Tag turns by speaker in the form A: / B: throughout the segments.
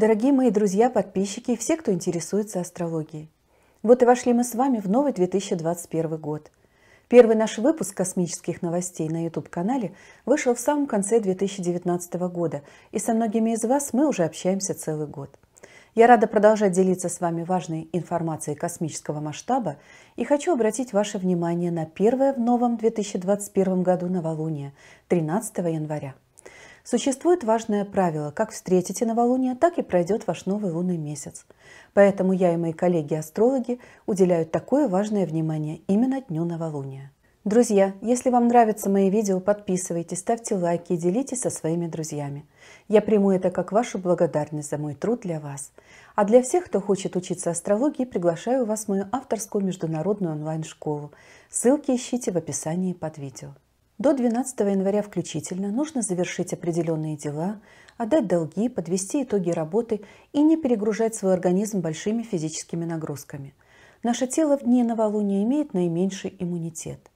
A: Дорогие мои друзья, подписчики и все, кто интересуется астрологией. Вот и вошли мы с вами в новый 2021 год. Первый наш выпуск космических новостей на YouTube-канале вышел в самом конце 2019 года, и со многими из вас мы уже общаемся целый год. Я рада продолжать делиться с вами важной информацией космического масштаба и хочу обратить ваше внимание на первое в новом 2021 году новолуние 13 января. Существует важное правило, как встретите новолуние, так и пройдет ваш новый лунный месяц. Поэтому я и мои коллеги-астрологи уделяют такое важное внимание именно дню новолуния. Друзья, если вам нравятся мои видео, подписывайтесь, ставьте лайки и делитесь со своими друзьями. Я приму это как вашу благодарность за мой труд для вас. А для всех, кто хочет учиться астрологии, приглашаю вас в мою авторскую международную онлайн-школу. Ссылки ищите в описании под видео. До 12 января включительно нужно завершить определенные дела, отдать долги, подвести итоги работы и не перегружать свой организм большими физическими нагрузками. Наше тело в дни новолуния имеет наименьший иммунитет.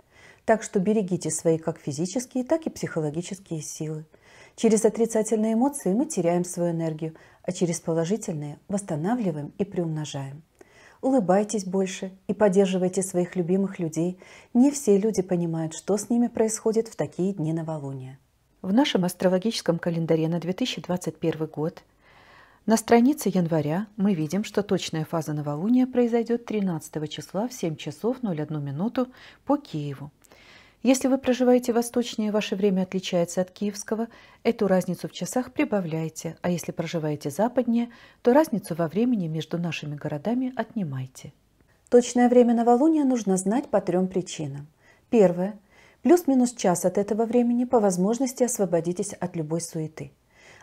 A: Так что берегите свои как физические, так и психологические силы. Через отрицательные эмоции мы теряем свою энергию, а через положительные восстанавливаем и приумножаем улыбайтесь больше и поддерживайте своих любимых людей. Не все люди понимают, что с ними происходит в такие дни новолуния. В нашем астрологическом календаре на 2021 год на странице января мы видим, что точная фаза новолуния произойдет 13 числа в 7 часов 01 минуту по Киеву. Если вы проживаете восточнее, ваше время отличается от киевского, эту разницу в часах прибавляйте, а если проживаете западнее, то разницу во времени между нашими городами отнимайте. Точное время новолуния нужно знать по трем причинам. Первое. Плюс-минус час от этого времени по возможности освободитесь от любой суеты.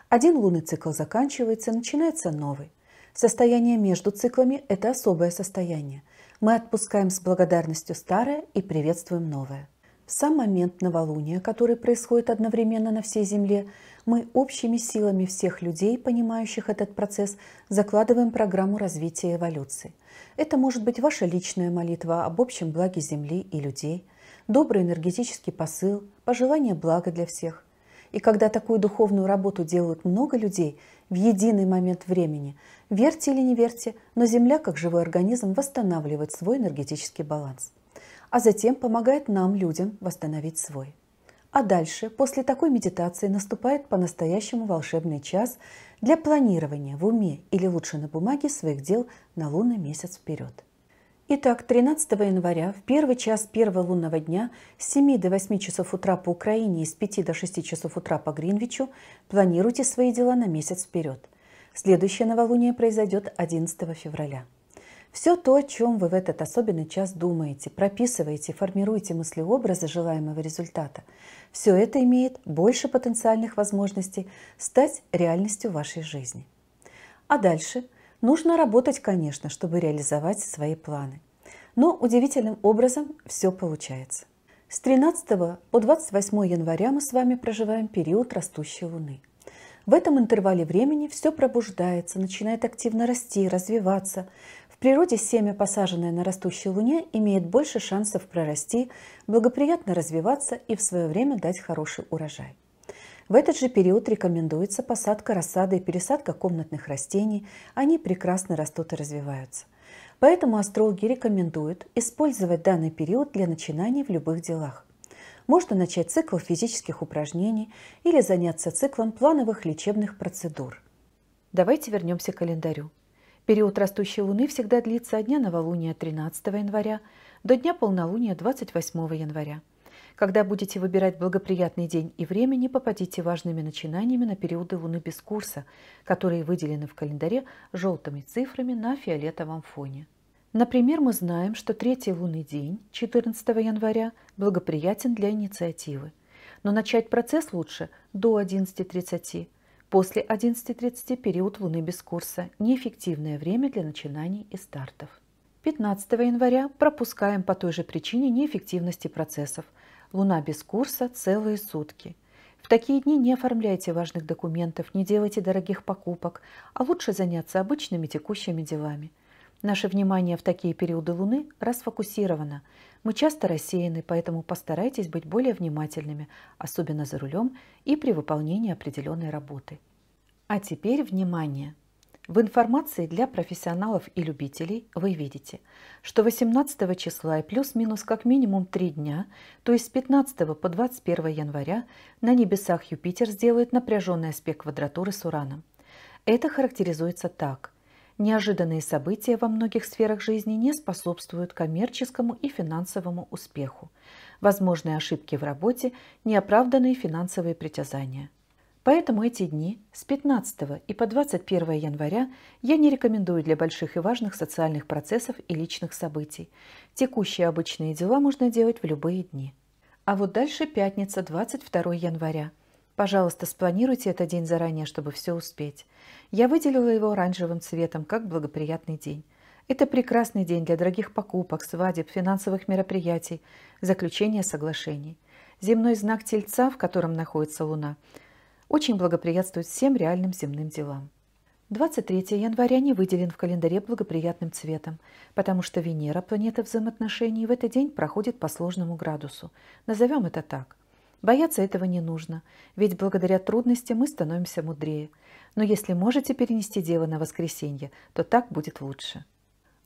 A: Один лунный цикл заканчивается, начинается новый. Состояние между циклами – это особое состояние. Мы отпускаем с благодарностью старое и приветствуем новое сам момент новолуния, который происходит одновременно на всей Земле, мы общими силами всех людей, понимающих этот процесс, закладываем программу развития эволюции. Это может быть ваша личная молитва об общем благе Земли и людей, добрый энергетический посыл, пожелание блага для всех. И когда такую духовную работу делают много людей в единый момент времени, верьте или не верьте, но Земля как живой организм восстанавливает свой энергетический баланс а затем помогает нам, людям, восстановить свой. А дальше, после такой медитации, наступает по-настоящему волшебный час для планирования в уме или лучше на бумаге своих дел на лунный месяц вперед. Итак, 13 января в первый час первого лунного дня с 7 до 8 часов утра по Украине и с 5 до 6 часов утра по Гринвичу планируйте свои дела на месяц вперед. Следующее новолуние произойдет 11 февраля. Все то, о чем вы в этот особенный час думаете, прописываете, формируете мыслеобразы желаемого результата, все это имеет больше потенциальных возможностей стать реальностью вашей жизни. А дальше нужно работать, конечно, чтобы реализовать свои планы. Но удивительным образом все получается. С 13 по 28 января мы с вами проживаем период растущей Луны. В этом интервале времени все пробуждается, начинает активно расти, развиваться, природе семя, посаженное на растущей луне, имеет больше шансов прорасти, благоприятно развиваться и в свое время дать хороший урожай. В этот же период рекомендуется посадка рассады и пересадка комнатных растений. Они прекрасно растут и развиваются. Поэтому астрологи рекомендуют использовать данный период для начинаний в любых делах. Можно начать цикл физических упражнений или заняться циклом плановых лечебных процедур. Давайте вернемся к календарю. Период растущей Луны всегда длится от дня новолуния 13 января до дня полнолуния 28 января. Когда будете выбирать благоприятный день и время, не попадите важными начинаниями на периоды Луны без курса, которые выделены в календаре желтыми цифрами на фиолетовом фоне. Например, мы знаем, что третий лунный день, 14 января, благоприятен для инициативы. Но начать процесс лучше до 11.30, После 11.30 период Луны без курса – неэффективное время для начинаний и стартов. 15 января пропускаем по той же причине неэффективности процессов. Луна без курса целые сутки. В такие дни не оформляйте важных документов, не делайте дорогих покупок, а лучше заняться обычными текущими делами – Наше внимание в такие периоды Луны расфокусировано. Мы часто рассеяны, поэтому постарайтесь быть более внимательными, особенно за рулем и при выполнении определенной работы. А теперь внимание! В информации для профессионалов и любителей вы видите, что 18 числа и плюс-минус как минимум 3 дня, то есть с 15 по 21 января, на небесах Юпитер сделает напряженный аспект квадратуры с Ураном. Это характеризуется так. Неожиданные события во многих сферах жизни не способствуют коммерческому и финансовому успеху. Возможные ошибки в работе, неоправданные финансовые притязания. Поэтому эти дни с 15 и по 21 января я не рекомендую для больших и важных социальных процессов и личных событий. Текущие обычные дела можно делать в любые дни. А вот дальше пятница, 22 января – Пожалуйста, спланируйте этот день заранее, чтобы все успеть. Я выделила его оранжевым цветом, как благоприятный день. Это прекрасный день для дорогих покупок, свадеб, финансовых мероприятий, заключения соглашений. Земной знак Тельца, в котором находится Луна, очень благоприятствует всем реальным земным делам. 23 января не выделен в календаре благоприятным цветом, потому что Венера, планета взаимоотношений, в этот день проходит по сложному градусу. Назовем это так. Бояться этого не нужно, ведь благодаря трудностям мы становимся мудрее. Но если можете перенести дело на воскресенье, то так будет лучше.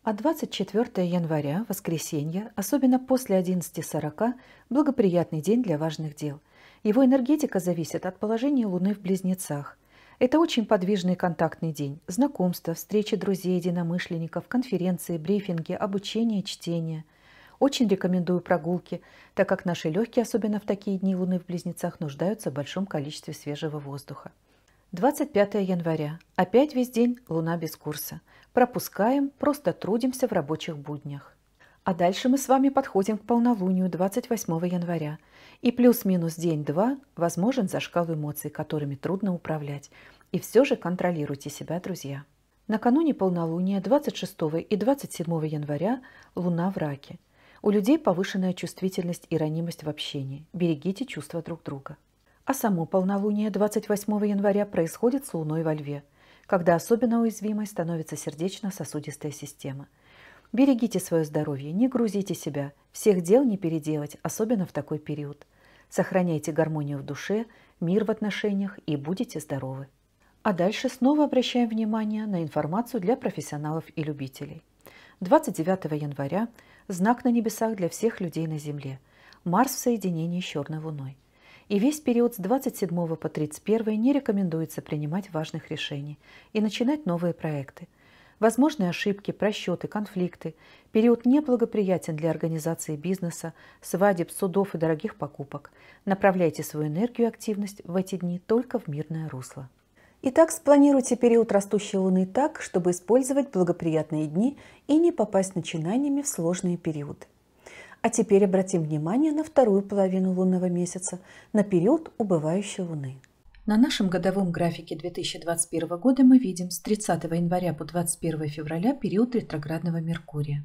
A: А 24 января, воскресенье, особенно после 11.40, благоприятный день для важных дел. Его энергетика зависит от положения Луны в Близнецах – это очень подвижный контактный день. Знакомства, встречи друзей, единомышленников, конференции, брифинги, обучение, чтение – очень рекомендую прогулки, так как наши легкие, особенно в такие дни Луны в Близнецах, нуждаются в большом количестве свежего воздуха. 25 января. Опять весь день Луна без курса. Пропускаем, просто трудимся в рабочих буднях. А дальше мы с вами подходим к полнолунию 28 января. И плюс-минус день-два возможен зашкал эмоций, которыми трудно управлять. И все же контролируйте себя, друзья. Накануне полнолуния 26 и 27 января Луна в Раке. У людей повышенная чувствительность и ранимость в общении. Берегите чувства друг друга. А само полнолуние 28 января происходит с Луной во Льве, когда особенно уязвимой становится сердечно-сосудистая система. Берегите свое здоровье, не грузите себя, всех дел не переделать, особенно в такой период. Сохраняйте гармонию в душе, мир в отношениях и будете здоровы. А дальше снова обращаем внимание на информацию для профессионалов и любителей. 29 января знак на небесах для всех людей на Земле. Марс в соединении с Черной Луной. И весь период с 27 по 31 не рекомендуется принимать важных решений и начинать новые проекты. Возможные ошибки, просчеты, конфликты. Период неблагоприятен для организации бизнеса, свадеб, судов и дорогих покупок. Направляйте свою энергию и активность в эти дни только в мирное русло. Итак, спланируйте период растущей Луны так, чтобы использовать благоприятные дни и не попасть начинаниями в сложные периоды. А теперь обратим внимание на вторую половину лунного месяца, на период убывающей Луны. На нашем годовом графике 2021 года мы видим с 30 января по 21 февраля период ретроградного Меркурия.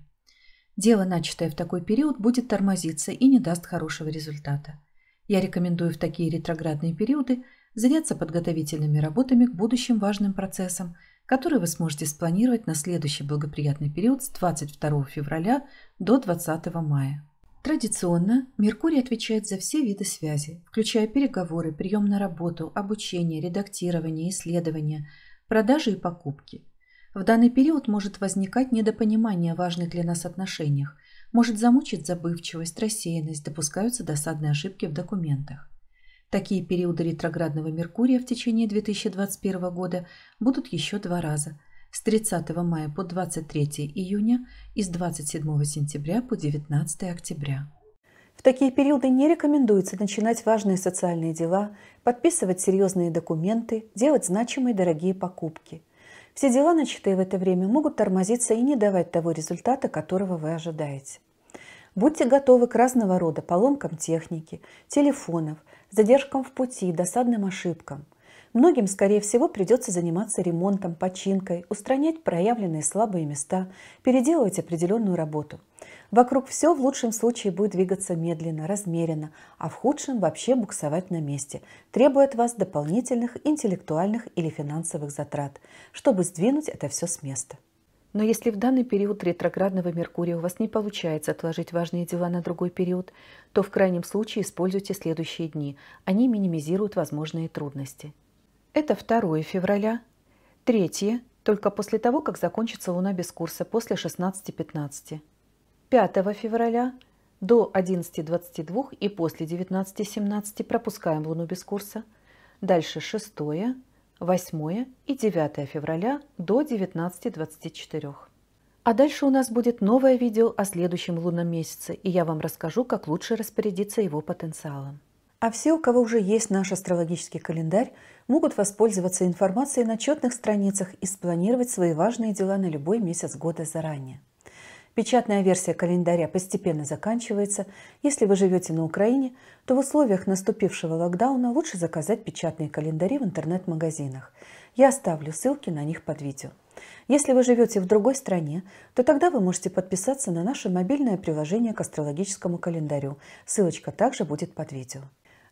A: Дело, начатое в такой период, будет тормозиться и не даст хорошего результата. Я рекомендую в такие ретроградные периоды – заняться подготовительными работами к будущим важным процессам, которые вы сможете спланировать на следующий благоприятный период с 22 февраля до 20 мая. Традиционно Меркурий отвечает за все виды связи, включая переговоры, прием на работу, обучение, редактирование, исследования, продажи и покупки. В данный период может возникать недопонимание в важных для нас отношениях, может замучить забывчивость, рассеянность, допускаются досадные ошибки в документах. Такие периоды ретроградного Меркурия в течение 2021 года будут еще два раза – с 30 мая по 23 июня и с 27 сентября по 19 октября. В такие периоды не рекомендуется начинать важные социальные дела, подписывать серьезные документы, делать значимые дорогие покупки. Все дела, начатые в это время, могут тормозиться и не давать того результата, которого вы ожидаете. Будьте готовы к разного рода поломкам техники, телефонов, задержкам в пути, досадным ошибкам. Многим, скорее всего, придется заниматься ремонтом, починкой, устранять проявленные слабые места, переделывать определенную работу. Вокруг все в лучшем случае будет двигаться медленно, размеренно, а в худшем вообще буксовать на месте, требуя от вас дополнительных интеллектуальных или финансовых затрат, чтобы сдвинуть это все с места. Но если в данный период ретроградного Меркурия у вас не получается отложить важные дела на другой период, то в крайнем случае используйте следующие дни. Они минимизируют возможные трудности. Это 2 февраля, 3 только после того, как закончится Луна без курса, после 16.15, 5 февраля до 11.22 и после 19.17 пропускаем Луну без курса, дальше 6 8 и 9 февраля до 19.24. А дальше у нас будет новое видео о следующем лунном месяце, и я вам расскажу, как лучше распорядиться его потенциалом. А все, у кого уже есть наш астрологический календарь, могут воспользоваться информацией на четных страницах и спланировать свои важные дела на любой месяц года заранее. Печатная версия календаря постепенно заканчивается. Если вы живете на Украине, то в условиях наступившего локдауна лучше заказать печатные календари в интернет-магазинах. Я оставлю ссылки на них под видео. Если вы живете в другой стране, то тогда вы можете подписаться на наше мобильное приложение к астрологическому календарю. Ссылочка также будет под видео.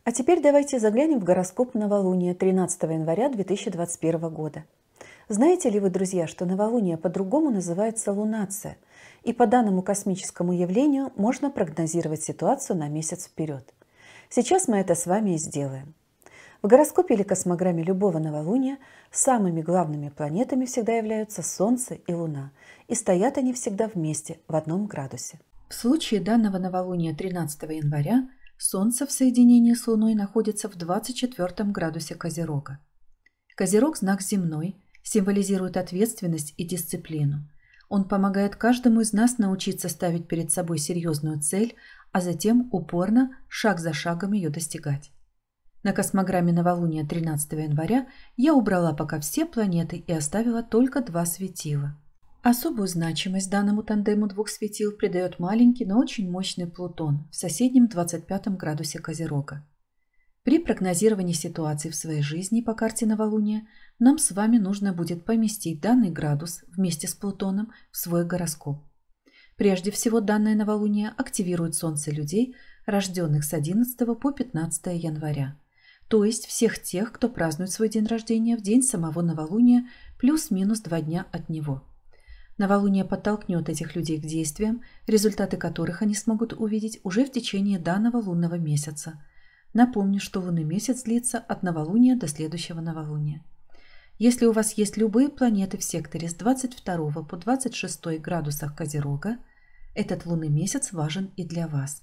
A: А теперь давайте заглянем в гороскоп новолуния 13 января 2021 года. Знаете ли вы, друзья, что новолуние по-другому называется лунация – и по данному космическому явлению можно прогнозировать ситуацию на месяц вперед. Сейчас мы это с вами и сделаем. В гороскопе или космограмме любого новолуния самыми главными планетами всегда являются Солнце и Луна, и стоят они всегда вместе в одном градусе. В случае данного новолуния 13 января Солнце в соединении с Луной находится в 24 градусе Козерога. Козерог – знак земной, символизирует ответственность и дисциплину – он помогает каждому из нас научиться ставить перед собой серьезную цель, а затем упорно, шаг за шагом ее достигать. На космограмме новолуния 13 января я убрала пока все планеты и оставила только два светила. Особую значимость данному тандему двух светил придает маленький, но очень мощный Плутон в соседнем 25 градусе Козерога. При прогнозировании ситуации в своей жизни по карте новолуния нам с вами нужно будет поместить данный градус вместе с Плутоном в свой гороскоп. Прежде всего, данное новолуние активирует Солнце людей, рожденных с 11 по 15 января, то есть всех тех, кто празднует свой день рождения в день самого новолуния плюс-минус два дня от него. Новолуние подтолкнет этих людей к действиям, результаты которых они смогут увидеть уже в течение данного лунного месяца – Напомню, что лунный месяц длится от новолуния до следующего новолуния. Если у вас есть любые планеты в секторе с 22 по 26 градусах Козерога, этот лунный месяц важен и для вас.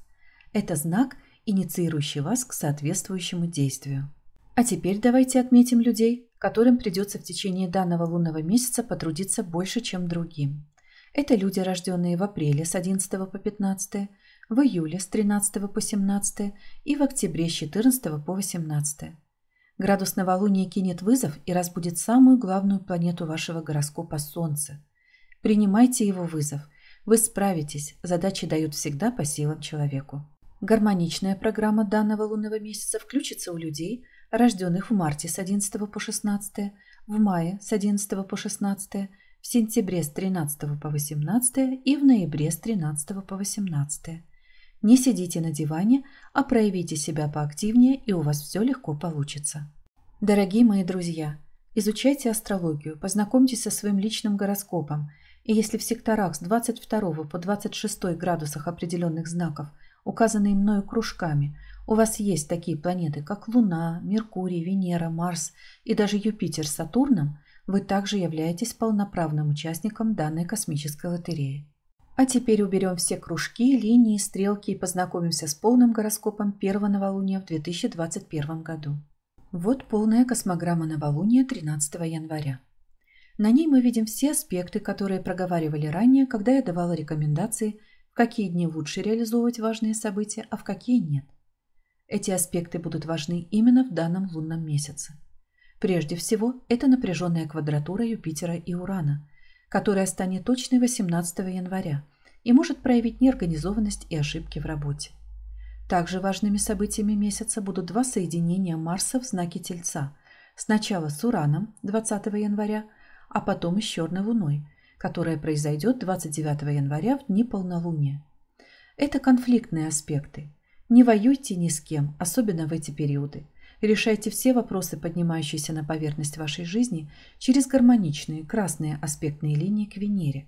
A: Это знак, инициирующий вас к соответствующему действию. А теперь давайте отметим людей, которым придется в течение данного лунного месяца потрудиться больше, чем другим. Это люди, рожденные в апреле с 11 по 15, в июле с 13 по 17 и в октябре с 14 по 18. Градус новолуния кинет вызов и разбудит самую главную планету вашего гороскопа – Солнце. Принимайте его вызов. Вы справитесь, задачи дают всегда по силам человеку. Гармоничная программа данного лунного месяца включится у людей, рожденных в марте с 11 по 16, в мае с 11 по 16, в сентябре с 13 по 18 и в ноябре с 13 по 18. Не сидите на диване, а проявите себя поактивнее, и у вас все легко получится. Дорогие мои друзья, изучайте астрологию, познакомьтесь со своим личным гороскопом, и если в секторах с 22 по 26 градусах определенных знаков, указанные мною кружками, у вас есть такие планеты, как Луна, Меркурий, Венера, Марс и даже Юпитер с Сатурном, вы также являетесь полноправным участником данной космической лотереи. А теперь уберем все кружки, линии, стрелки и познакомимся с полным гороскопом первого новолуния в 2021 году. Вот полная космограмма новолуния 13 января. На ней мы видим все аспекты, которые проговаривали ранее, когда я давала рекомендации, в какие дни лучше реализовывать важные события, а в какие нет. Эти аспекты будут важны именно в данном лунном месяце. Прежде всего, это напряженная квадратура Юпитера и Урана – которая станет точной 18 января и может проявить неорганизованность и ошибки в работе. Также важными событиями месяца будут два соединения Марса в знаке Тельца. Сначала с Ураном 20 января, а потом и с Черной Луной, которая произойдет 29 января в дни полнолуния. Это конфликтные аспекты. Не воюйте ни с кем, особенно в эти периоды решайте все вопросы, поднимающиеся на поверхность вашей жизни, через гармоничные красные аспектные линии к Венере.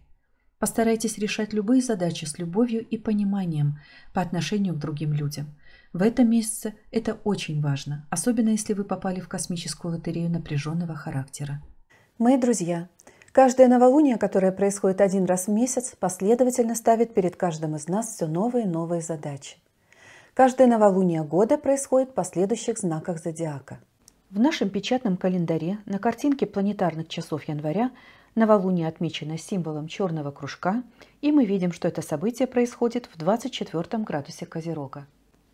A: Постарайтесь решать любые задачи с любовью и пониманием по отношению к другим людям. В этом месяце это очень важно, особенно если вы попали в космическую лотерею напряженного характера. Мои друзья, каждое новолуние, которое происходит один раз в месяц, последовательно ставит перед каждым из нас все новые и новые задачи – Каждое новолуние года происходит по следующих знаках зодиака. В нашем печатном календаре на картинке планетарных часов января новолуние отмечено символом черного кружка, и мы видим, что это событие происходит в 24 градусе Козерога.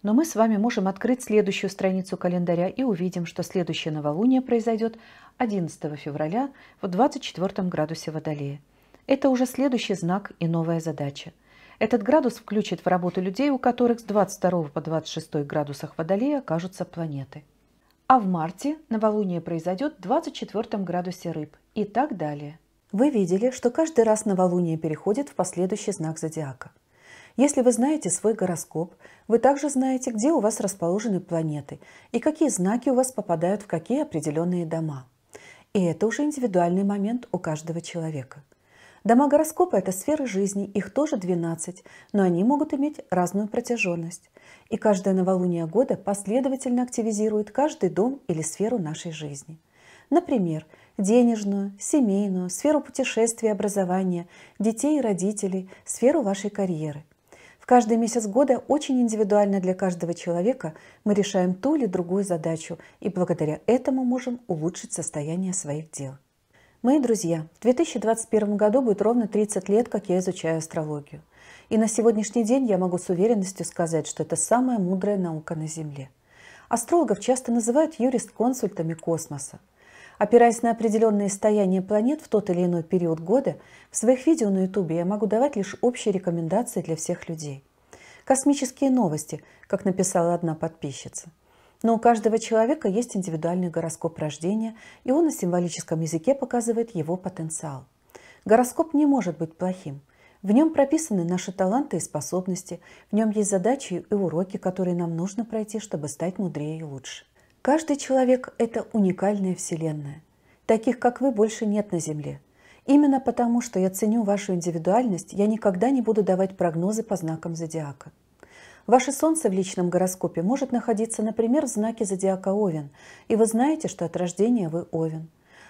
A: Но мы с вами можем открыть следующую страницу календаря и увидим, что следующее новолуние произойдет 11 февраля в 24 градусе Водолея. Это уже следующий знак и новая задача – этот градус включит в работу людей, у которых с 22 по 26 градусах Водолея окажутся планеты. А в марте новолуние произойдет в 24 градусе рыб и так далее. Вы видели, что каждый раз новолуние переходит в последующий знак зодиака. Если вы знаете свой гороскоп, вы также знаете, где у вас расположены планеты и какие знаки у вас попадают в какие определенные дома. И это уже индивидуальный момент у каждого человека – Дома гороскопа – это сферы жизни, их тоже 12, но они могут иметь разную протяженность. И каждое новолуние года последовательно активизирует каждый дом или сферу нашей жизни. Например, денежную, семейную, сферу путешествий и образования, детей и родителей, сферу вашей карьеры. В каждый месяц года очень индивидуально для каждого человека мы решаем ту или другую задачу и благодаря этому можем улучшить состояние своих дел. Мои друзья, в 2021 году будет ровно 30 лет, как я изучаю астрологию. И на сегодняшний день я могу с уверенностью сказать, что это самая мудрая наука на Земле. Астрологов часто называют юрист-консультами космоса. Опираясь на определенные стояния планет в тот или иной период года, в своих видео на YouTube я могу давать лишь общие рекомендации для всех людей. Космические новости, как написала одна подписчица – но у каждого человека есть индивидуальный гороскоп рождения, и он на символическом языке показывает его потенциал. Гороскоп не может быть плохим. В нем прописаны наши таланты и способности, в нем есть задачи и уроки, которые нам нужно пройти, чтобы стать мудрее и лучше. Каждый человек – это уникальная вселенная. Таких, как вы, больше нет на Земле. Именно потому, что я ценю вашу индивидуальность, я никогда не буду давать прогнозы по знакам зодиака. Ваше Солнце в личном гороскопе может находиться, например, в знаке зодиака Овен, и вы знаете, что от рождения вы Овен.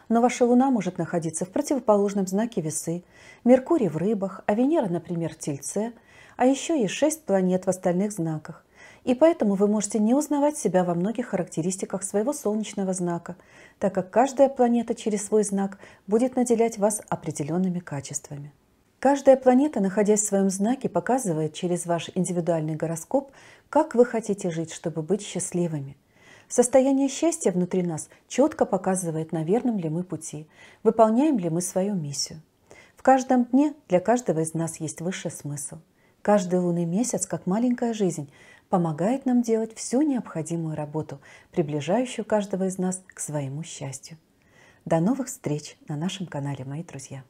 A: Но ваша Луна может находиться в противоположном знаке Весы, Меркурий в Рыбах, а Венера, например, в Тельце, а еще есть шесть планет в остальных знаках. И поэтому вы можете не узнавать себя во многих характеристиках своего солнечного знака, так как каждая планета через свой знак будет наделять вас определенными качествами. Каждая планета, находясь в своем знаке, показывает через ваш индивидуальный гороскоп, как вы хотите жить, чтобы быть счастливыми. Состояние счастья внутри нас четко показывает, на верном ли мы пути, выполняем ли мы свою миссию. В каждом дне для каждого из нас есть высший смысл. Каждый лунный месяц, как маленькая жизнь, помогает нам делать всю необходимую работу, приближающую каждого из нас к своему счастью. До новых встреч на нашем канале, мои друзья!